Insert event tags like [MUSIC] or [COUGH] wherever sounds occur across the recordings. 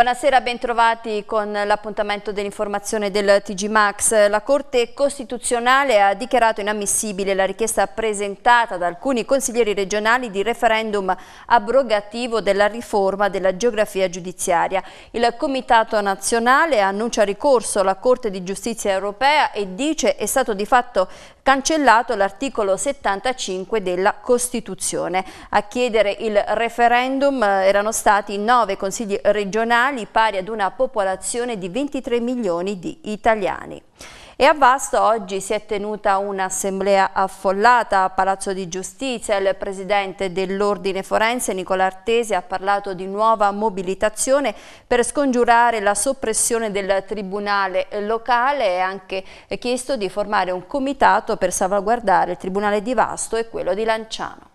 Buonasera, bentrovati con l'appuntamento dell'informazione del TG Max. La Corte Costituzionale ha dichiarato inammissibile la richiesta presentata da alcuni consiglieri regionali di referendum abrogativo della riforma della geografia giudiziaria. Il Comitato Nazionale annuncia ricorso alla Corte di Giustizia Europea e dice è stato di fatto cancellato l'articolo 75 della Costituzione. A chiedere il referendum erano stati nove consigli regionali nazionali pari ad una popolazione di 23 milioni di italiani. E a Vasto oggi si è tenuta un'assemblea affollata a Palazzo di Giustizia. Il presidente dell'Ordine Forense, Nicola Artesi, ha parlato di nuova mobilitazione per scongiurare la soppressione del tribunale locale e ha anche chiesto di formare un comitato per salvaguardare il tribunale di Vasto e quello di Lanciano.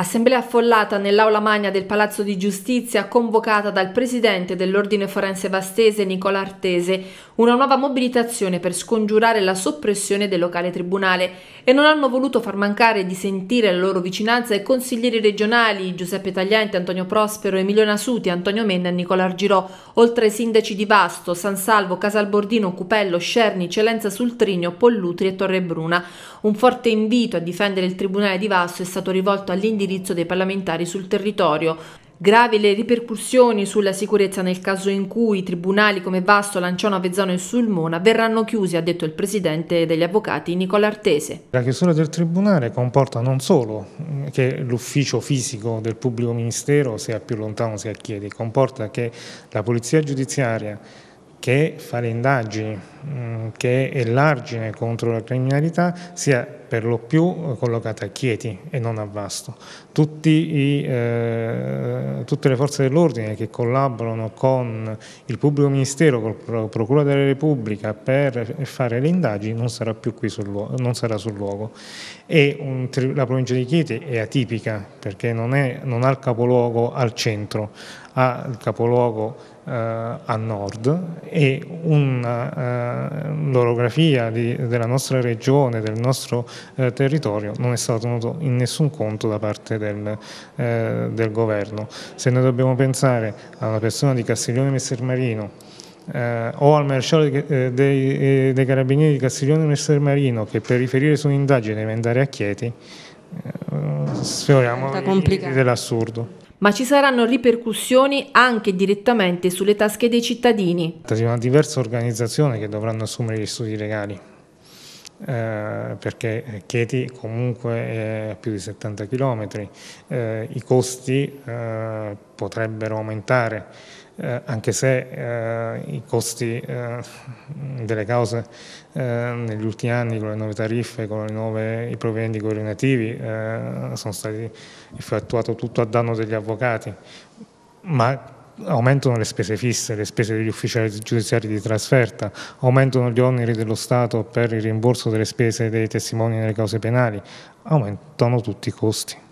Assemblea affollata nell'aula magna del Palazzo di Giustizia convocata dal presidente dell'Ordine Forense Vastese Nicola Artese, una nuova mobilitazione per scongiurare la soppressione del locale tribunale e non hanno voluto far mancare di sentire la loro vicinanza i consiglieri regionali Giuseppe Tagliente, Antonio Prospero, Emilio Nasuti, Antonio Menna e Nicola Argirò, oltre ai sindaci di Vasto, San Salvo, Casalbordino, Cupello, Scerni, Celenza Sultrigno, Pollutri e Torre Bruna. Un forte invito a difendere il Tribunale di Vasso è stato rivolto all'indirizzo dei parlamentari sul territorio, Gravi le ripercussioni sulla sicurezza nel caso in cui i tribunali come Vasto, Lanciano, Avezzano e Sulmona verranno chiusi, ha detto il presidente degli avvocati Nicola Artese. La chiusura del tribunale comporta non solo che l'ufficio fisico del pubblico ministero sia più lontano sia a Chiedi, comporta che la polizia giudiziaria che fa le indagini, mm, che è l'argine contro la criminalità, sia per lo più collocate a Chieti e non a Vasto. I, eh, tutte le forze dell'ordine che collaborano con il pubblico ministero, con la Procura della Repubblica per fare le indagini non sarà più qui sul luogo, non sarà sul luogo. Un, la provincia di Chieti è atipica perché non, è, non ha il capoluogo al centro, ha il capoluogo eh, a nord e un'orografia eh, della nostra regione, del nostro eh, territorio non è stato tenuto in nessun conto da parte del, eh, del governo. Se noi dobbiamo pensare a una persona di Castiglione Messer Marino eh, o al maresciallo eh, dei, dei, eh, dei, carabinieri di Castiglione Messer Marino che per riferire su un'indagine deve andare a Chieti, eh, sfioriamo dell'assurdo ma ci saranno ripercussioni anche direttamente sulle tasche dei cittadini. una diversa organizzazione che dovranno assumere gli studi legali. Eh, perché Chieti comunque è a più di 70 km, eh, i costi eh, potrebbero aumentare, eh, anche se eh, i costi delle cause negli ultimi anni con le nuove tariffe, con nuove, i provvedimenti governativi sono stati effettuati tutto a danno degli avvocati, ma aumentano le spese fisse, le spese degli ufficiali giudiziari di trasferta, aumentano gli oneri dello Stato per il rimborso delle spese dei testimoni nelle cause penali, aumentano tutti i costi.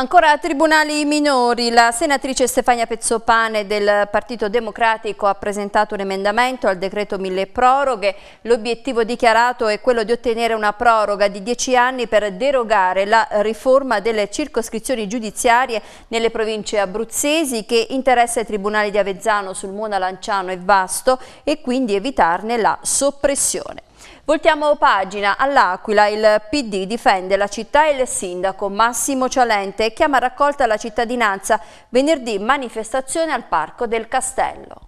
Ancora a tribunali minori, la senatrice Stefania Pezzopane del Partito Democratico ha presentato un emendamento al decreto mille proroghe. L'obiettivo dichiarato è quello di ottenere una proroga di dieci anni per derogare la riforma delle circoscrizioni giudiziarie nelle province abruzzesi che interessa i tribunali di Avezzano, Sulmona, Lanciano e Vasto e quindi evitarne la soppressione. Voltiamo pagina. All'Aquila il PD difende la città e il sindaco Massimo Cialente e chiama raccolta la cittadinanza venerdì manifestazione al Parco del Castello.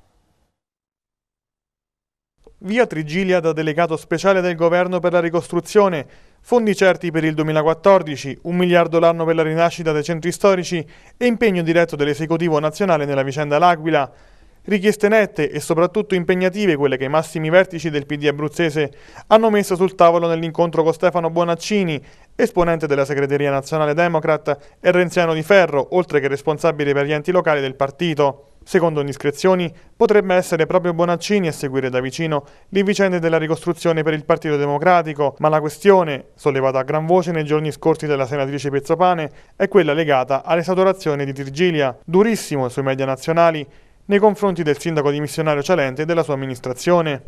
Via Trigilia da delegato speciale del governo per la ricostruzione, fondi certi per il 2014, un miliardo l'anno per la rinascita dei centri storici e impegno diretto dell'esecutivo nazionale nella vicenda L'Aquila. Richieste nette e soprattutto impegnative quelle che i massimi vertici del PD abruzzese hanno messo sul tavolo nell'incontro con Stefano Bonaccini, esponente della segreteria nazionale democrat e renziano di Ferro, oltre che responsabile per gli enti locali del partito. Secondo indiscrezioni, potrebbe essere proprio Bonaccini a seguire da vicino le vicende della ricostruzione per il Partito Democratico, ma la questione, sollevata a gran voce nei giorni scorsi dalla senatrice Pezzopane, è quella legata all'esautorazione di Tirgilia, durissimo sui media nazionali, nei confronti del sindaco dimissionario Cialente e della sua amministrazione.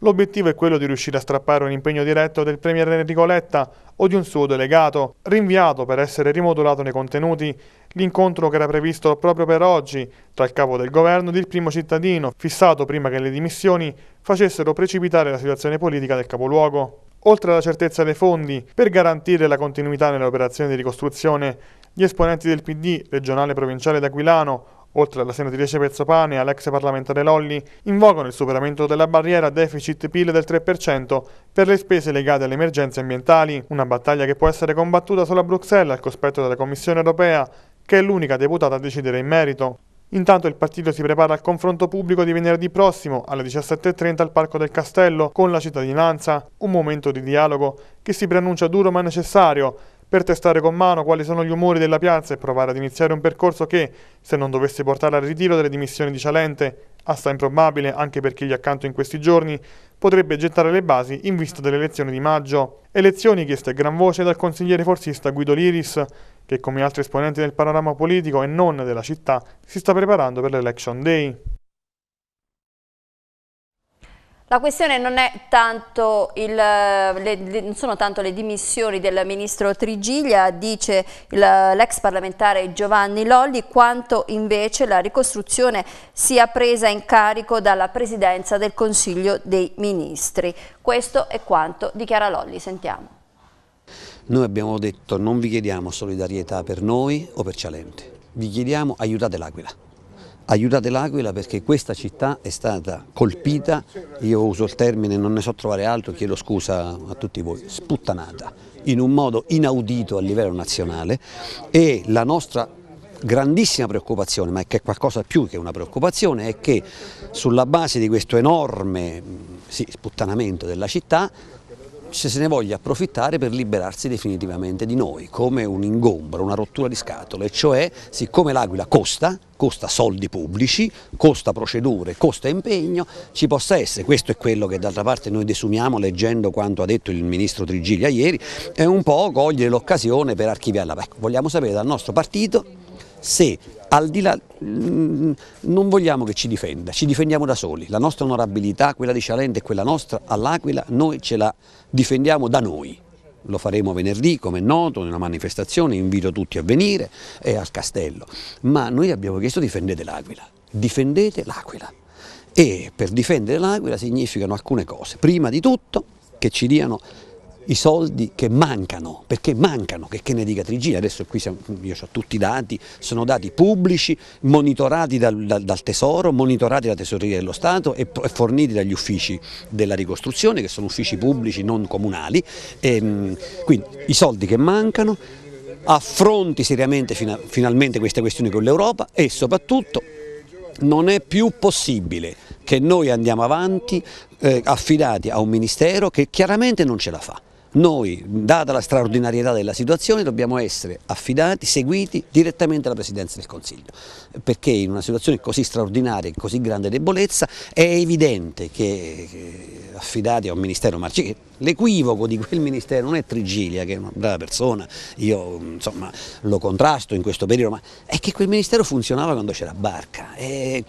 L'obiettivo è quello di riuscire a strappare un impegno diretto del Premier Enrico Letta o di un suo delegato, rinviato per essere rimodulato nei contenuti, l'incontro che era previsto proprio per oggi tra il capo del governo ed il primo cittadino, fissato prima che le dimissioni facessero precipitare la situazione politica del capoluogo. Oltre alla certezza dei fondi, per garantire la continuità nelle operazioni di ricostruzione, gli esponenti del PD regionale e provinciale d'Aquilano oltre alla senatrice Pezzopane e all'ex parlamentare Lolli, invocano il superamento della barriera deficit-PIL del 3% per le spese legate alle emergenze ambientali, una battaglia che può essere combattuta solo a Bruxelles al cospetto della Commissione europea, che è l'unica deputata a decidere in merito. Intanto il partito si prepara al confronto pubblico di venerdì prossimo alle 17.30 al Parco del Castello con la cittadinanza, un momento di dialogo che si preannuncia duro ma necessario per testare con mano quali sono gli umori della piazza e provare ad iniziare un percorso che, se non dovesse portare al ritiro delle dimissioni di Cialente, assai improbabile anche per chi gli accanto in questi giorni, potrebbe gettare le basi in vista delle elezioni di maggio. Elezioni chieste a gran voce dal consigliere forzista Guido Liris, che come altri esponenti del panorama politico e non della città si sta preparando per l'Election Day. La questione non, il, le, le, non, sono tanto le dimissioni del ministro Trigiglia, dice l'ex parlamentare Giovanni Lolli, quanto invece la ricostruzione sia presa in carico dalla presidenza del Consiglio dei Ministri. Questo è quanto dichiara Lolli, sentiamo. Noi abbiamo detto non vi chiediamo solidarietà per noi o per Cialente, vi chiediamo aiutate l'Aquila Aiutate l'Aquila perché questa città è stata colpita, io uso il termine, non ne so trovare altro, chiedo scusa a tutti voi, sputtanata, in un modo inaudito a livello nazionale e la nostra grandissima preoccupazione, ma che è qualcosa più che una preoccupazione, è che sulla base di questo enorme mm, sì, sputtanamento della città se se ne voglia approfittare per liberarsi definitivamente di noi, come un ingombro, una rottura di scatole, cioè siccome l'Aquila costa, costa soldi pubblici, costa procedure, costa impegno, ci possa essere, questo è quello che d'altra parte noi desumiamo leggendo quanto ha detto il ministro Trigiglia ieri, è un po' cogliere l'occasione per archiviarla. Ecco, vogliamo sapere dal nostro partito se al di là, mm, non vogliamo che ci difenda, ci difendiamo da soli, la nostra onorabilità, quella di Cialente e quella nostra all'Aquila, noi ce la difendiamo da noi. Lo faremo venerdì, come è noto, in una manifestazione, invito tutti a venire e al castello. Ma noi abbiamo chiesto difendete l'Aquila, difendete l'Aquila. E per difendere l'Aquila significano alcune cose. Prima di tutto che ci diano i soldi che mancano, perché mancano, che, che ne dica Trigini, adesso qui siamo, io ho tutti i dati, sono dati pubblici, monitorati dal, dal, dal Tesoro, monitorati dalla Tesoreria dello Stato e, e, forniti dagli uffici della ricostruzione, che sono uffici pubblici non comunali, e, ehm, quindi i soldi che mancano, affronti seriamente fina, finalmente queste questioni con l'Europa e soprattutto non è più possibile che noi andiamo avanti eh, affidati a un ministero che chiaramente non ce la fa. Noi, data la straordinarietà della situazione, dobbiamo essere affidati, seguiti direttamente alla Presidenza del Consiglio, perché in una situazione così straordinaria e così grande debolezza è evidente che affidati a un Ministero Marcicchetti, l'equivoco di quel Ministero non è Trigilia, che è una brava persona, io insomma, lo contrasto in questo periodo, ma è che quel Ministero funzionava quando c'era Barca. E...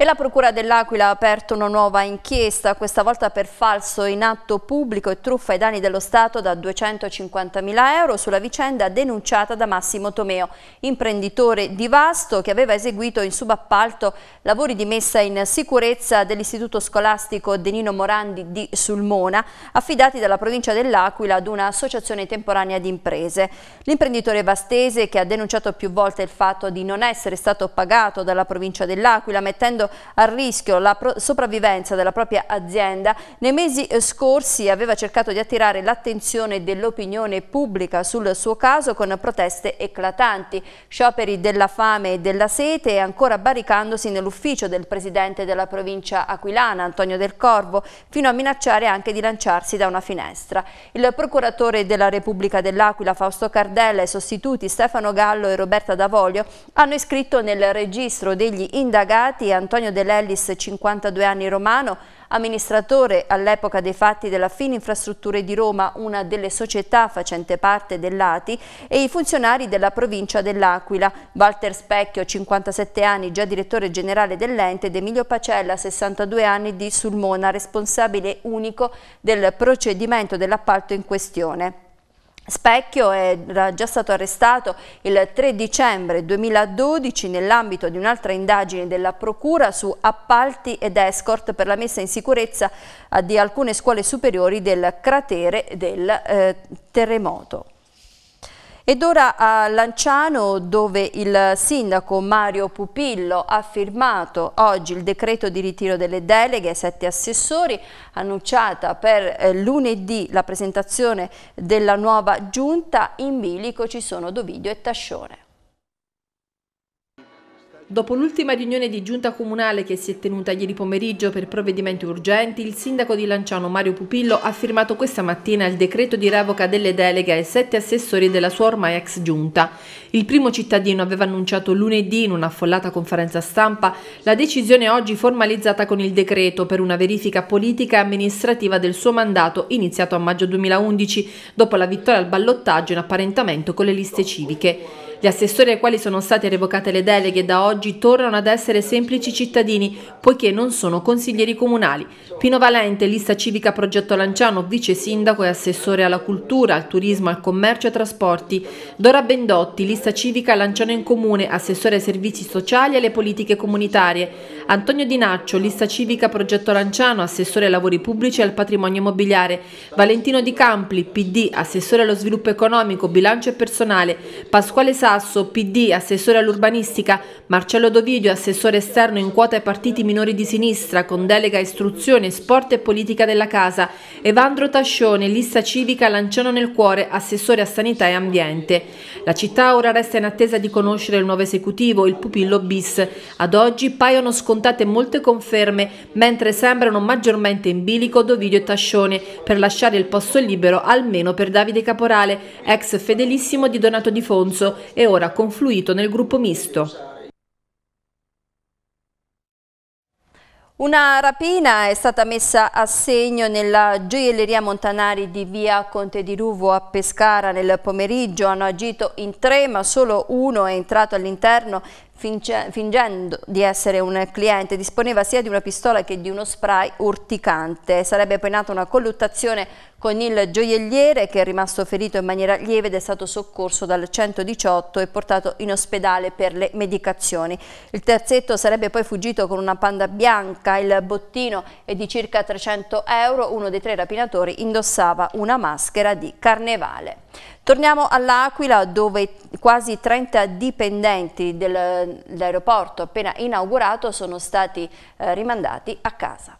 E la Procura dell'Aquila ha aperto una nuova inchiesta, questa volta per falso in atto pubblico e truffa ai danni dello Stato da 250.000 euro sulla vicenda denunciata da Massimo Tomeo, imprenditore di Vasto che aveva eseguito in subappalto lavori di messa in sicurezza dell'istituto scolastico Denino Morandi di Sulmona, affidati dalla provincia dell'Aquila ad un'associazione temporanea di imprese. L'imprenditore vastese, che ha denunciato più volte il fatto di non essere stato pagato dalla provincia dell'Aquila, mettendo a rischio la sopravvivenza della propria azienda, nei mesi eh, scorsi aveva cercato di attirare l'attenzione dell'opinione pubblica sul suo caso con proteste eclatanti, scioperi della fame e della sete e ancora barricandosi nell'ufficio del presidente della provincia aquilana, Antonio Del Corvo, fino a minacciare anche di lanciarsi da una finestra. Il procuratore della Repubblica dell'Aquila, Fausto Cardella, e sostituti Stefano Gallo e Roberta D'Avoglio hanno iscritto nel registro degli indagati Antonio Antonio De 52 anni romano, amministratore all'epoca dei fatti della Infrastrutture di Roma, una delle società facente parte dell'ATI, e i funzionari della provincia dell'Aquila, Walter Specchio, 57 anni, già direttore generale dell'ente, ed Emilio Pacella, 62 anni, di Sulmona, responsabile unico del procedimento dell'appalto in questione. Specchio era già stato arrestato il 3 dicembre 2012 nell'ambito di un'altra indagine della Procura su appalti ed escort per la messa in sicurezza eh, di alcune scuole superiori del cratere del eh, terremoto. Ed ora a Lanciano dove il sindaco Mario Pupillo ha firmato oggi il decreto di ritiro delle deleghe ai sette assessori annunciata per eh, lunedì la presentazione della nuova giunta in bilico ci sono Dovidio e Tascione. Dopo l'ultima riunione di giunta comunale che si è tenuta ieri pomeriggio per provvedimenti urgenti, il sindaco di Lanciano Mario Pupillo ha firmato questa mattina il decreto di revoca delle deleghe ai sette assessori della sua ormai ex giunta. Il primo cittadino aveva annunciato lunedì in un'affollata conferenza stampa la decisione oggi formalizzata con il decreto per una verifica politica e amministrativa del suo mandato iniziato a maggio 2011 dopo la vittoria al ballottaggio in apparentamento con le liste civiche. Gli assessori ai quali sono state revocate le deleghe da oggi tornano ad essere semplici cittadini, poiché non sono consiglieri comunali. Pino Valente, lista civica Progetto Lanciano, vice sindaco e assessore alla cultura, al turismo, al commercio e trasporti. Dora Bendotti, lista civica Lanciano in Comune, assessore ai servizi sociali e alle politiche comunitarie. Antonio Dinaccio, lista civica Progetto Lanciano, assessore ai lavori pubblici e al patrimonio immobiliare. Valentino Di Campli, PD, assessore allo sviluppo economico, bilancio e personale. Pasquale Sala, Sasso, PD, assessore all'urbanistica, Marcello Dovidio, assessore esterno in quota ai partiti minori di sinistra, con delega a istruzione, sport e politica della casa, Evandro Tascione, lista civica Lanciano nel cuore, assessore a sanità e ambiente. La città ora resta in attesa di conoscere il nuovo esecutivo, il pupillo bis. Ad oggi paiono scontate molte conferme, mentre sembrano maggiormente in bilico Dovidio e Tascione, per lasciare il posto libero almeno per Davide Caporale, ex fedelissimo di Donato Di Fonso e e ora confluito nel gruppo misto. Una rapina è stata messa a segno nella gioielleria Montanari di via Conte di Ruvo a Pescara nel pomeriggio. Hanno agito in tre ma solo uno è entrato all'interno fingendo di essere un cliente, disponeva sia di una pistola che di uno spray urticante. Sarebbe poi nata una colluttazione con il gioielliere che è rimasto ferito in maniera lieve ed è stato soccorso dal 118 e portato in ospedale per le medicazioni. Il terzetto sarebbe poi fuggito con una panda bianca, il bottino è di circa 300 euro, uno dei tre rapinatori indossava una maschera di carnevale. Torniamo all'Aquila dove quasi 30 dipendenti dell'aeroporto appena inaugurato sono stati eh, rimandati a casa.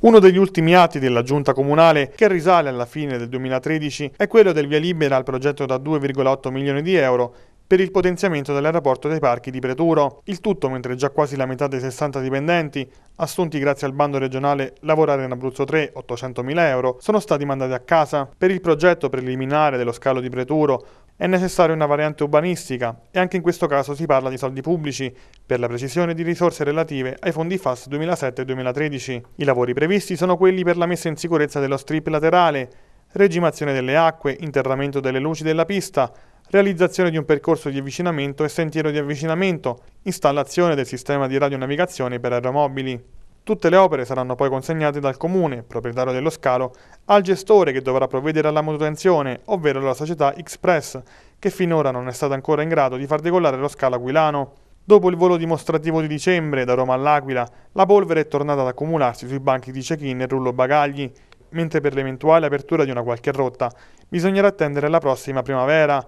Uno degli ultimi atti della giunta comunale, che risale alla fine del 2013, è quello del via libera al progetto da 2,8 milioni di euro per il potenziamento dell'aeroporto dei parchi di Preturo. Il tutto mentre già quasi la metà dei 60 dipendenti, assunti grazie al bando regionale Lavorare in Abruzzo 3 800.000 euro, sono stati mandati a casa. Per il progetto preliminare dello scalo di Preturo è necessaria una variante urbanistica e anche in questo caso si parla di soldi pubblici, per la precisione di risorse relative ai fondi FAS 2007-2013. I lavori previsti sono quelli per la messa in sicurezza dello strip laterale, regimazione delle acque, interramento delle luci della pista, realizzazione di un percorso di avvicinamento e sentiero di avvicinamento, installazione del sistema di radionavigazione per aeromobili. Tutte le opere saranno poi consegnate dal comune, proprietario dello scalo, al gestore che dovrà provvedere alla manutenzione, ovvero la società Express, che finora non è stata ancora in grado di far decollare lo scalo aquilano. Dopo il volo dimostrativo di dicembre da Roma all'Aquila, la polvere è tornata ad accumularsi sui banchi di check-in e rullo bagagli, mentre per l'eventuale apertura di una qualche rotta bisognerà attendere la prossima primavera,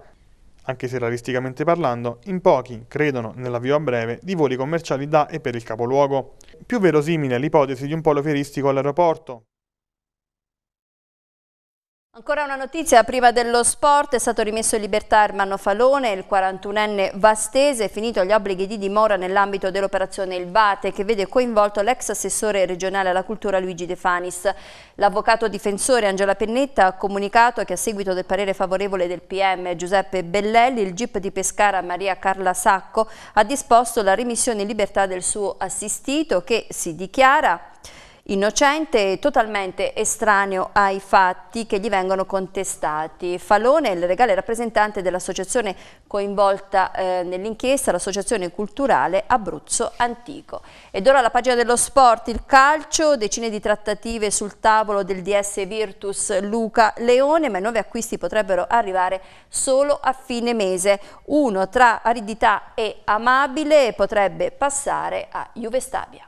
anche se realisticamente parlando, in pochi credono nell'avvio a breve di voli commerciali da e per il capoluogo. Più verosimile è l'ipotesi di un polo fieristico all'aeroporto, Ancora una notizia prima dello sport, è stato rimesso in libertà Ermanno Falone, il 41enne vastese, finito gli obblighi di dimora nell'ambito dell'operazione Il Vate che vede coinvolto l'ex assessore regionale alla cultura Luigi De Fanis. L'avvocato difensore Angela Pennetta ha comunicato che a seguito del parere favorevole del PM Giuseppe Bellelli, il GIP di Pescara Maria Carla Sacco ha disposto la rimissione in libertà del suo assistito che si dichiara innocente e totalmente estraneo ai fatti che gli vengono contestati. Falone è il legale rappresentante dell'associazione coinvolta eh, nell'inchiesta, l'associazione culturale Abruzzo Antico. Ed ora la pagina dello sport, il calcio, decine di trattative sul tavolo del DS Virtus Luca Leone, ma i nuovi acquisti potrebbero arrivare solo a fine mese. Uno tra aridità e amabile potrebbe passare a Juve Stabia.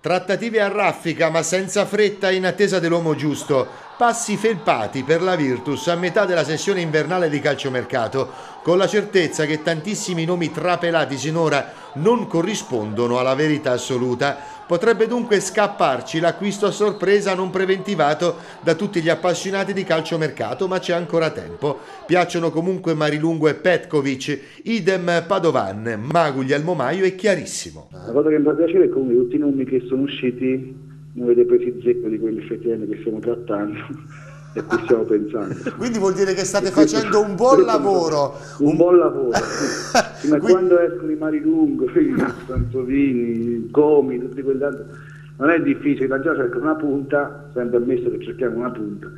Trattative a raffica ma senza fretta in attesa dell'uomo giusto passi felpati per la Virtus a metà della sessione invernale di calciomercato, con la certezza che tantissimi nomi trapelati sinora non corrispondono alla verità assoluta. Potrebbe dunque scapparci l'acquisto a sorpresa non preventivato da tutti gli appassionati di calciomercato, ma c'è ancora tempo. Piacciono comunque Marilungo e Petkovic, idem Padovan, Maguglielmo Maio e Chiarissimo. La cosa che mi fa piacere è comunque tutti i nomi che sono usciti ne avete presi zecca di quelli effettivamente che stiamo trattando [LAUGHS] e che stiamo pensando. [LAUGHS] Quindi vuol dire che state facendo un buon lavoro. Un, un buon lavoro. sì. [LAUGHS] Ma Quindi... quando escono i Marilungo, Santovini, Comi, tutti quegli altri, non è difficile, la già cerca una punta, sempre ammesso che cerchiamo una punta,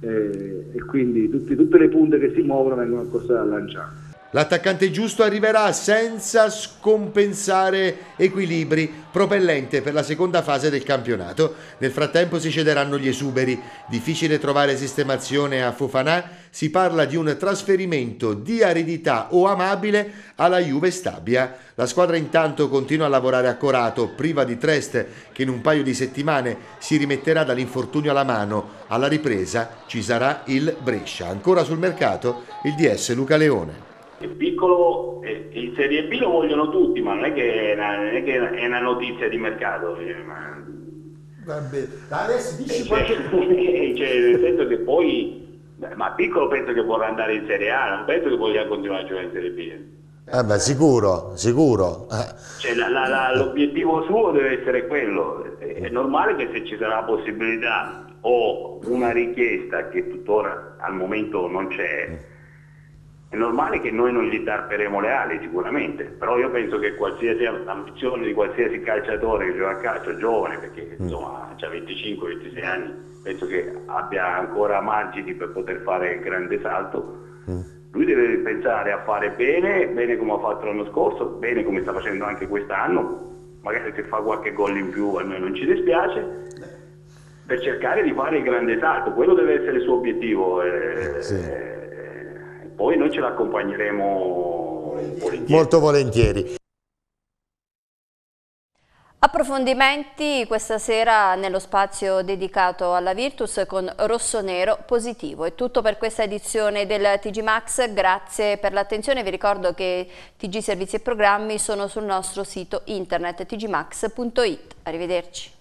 eh, e quindi tutti, tutte le punte che si muovono vengono accostate costare a lanciare. L'attaccante giusto arriverà senza scompensare equilibri, propellente per la seconda fase del campionato. Nel frattempo si cederanno gli esuberi. Difficile trovare sistemazione a Fofanà, si parla di un trasferimento di aridità o amabile alla Juve Stabia. La squadra intanto continua a lavorare accorato, priva di Trest che in un paio di settimane si rimetterà dall'infortunio alla mano. Alla ripresa ci sarà il Brescia. Ancora sul mercato il DS Luca Leone è piccolo e in Serie B lo vogliono tutti, ma non è che è una, è che è una notizia di mercato. Eh, ma... Vabbè, adesso dici cioè, qualche... [LAUGHS] cioè, nel senso che poi, ma piccolo penso che vorrà andare in Serie A, non penso che voglia continuare a giocare in Serie B. Eh, eh beh, sicuro, sicuro. Eh. Cioè, l'obiettivo suo deve essere quello. È normale che se ci sarà la possibilità o una richiesta che tuttora al momento non c'è, è normale che noi non gli tarperemo le ali sicuramente, però io penso che qualsiasi ambizione di qualsiasi calciatore che gioca a calcio, giovane, perché mm. insomma ha 25-26 anni, penso che abbia ancora margini per poter fare il grande salto. Mm. Lui deve pensare a fare bene, bene come ha fatto l'anno scorso, bene come sta facendo anche quest'anno, magari se fa qualche gol in più a noi non ci dispiace, per cercare di fare il grande salto, quello deve essere il suo obiettivo. Eh, sì poi noi ce l'accompagneremo volentieri. Molto volentieri. Approfondimenti questa sera nello spazio dedicato alla Virtus con Rosso Nero Positivo. È tutto per questa edizione del TG Max, grazie per l'attenzione. Vi ricordo che TG Servizi e Programmi sono sul nostro sito internet tgmax.it. Arrivederci.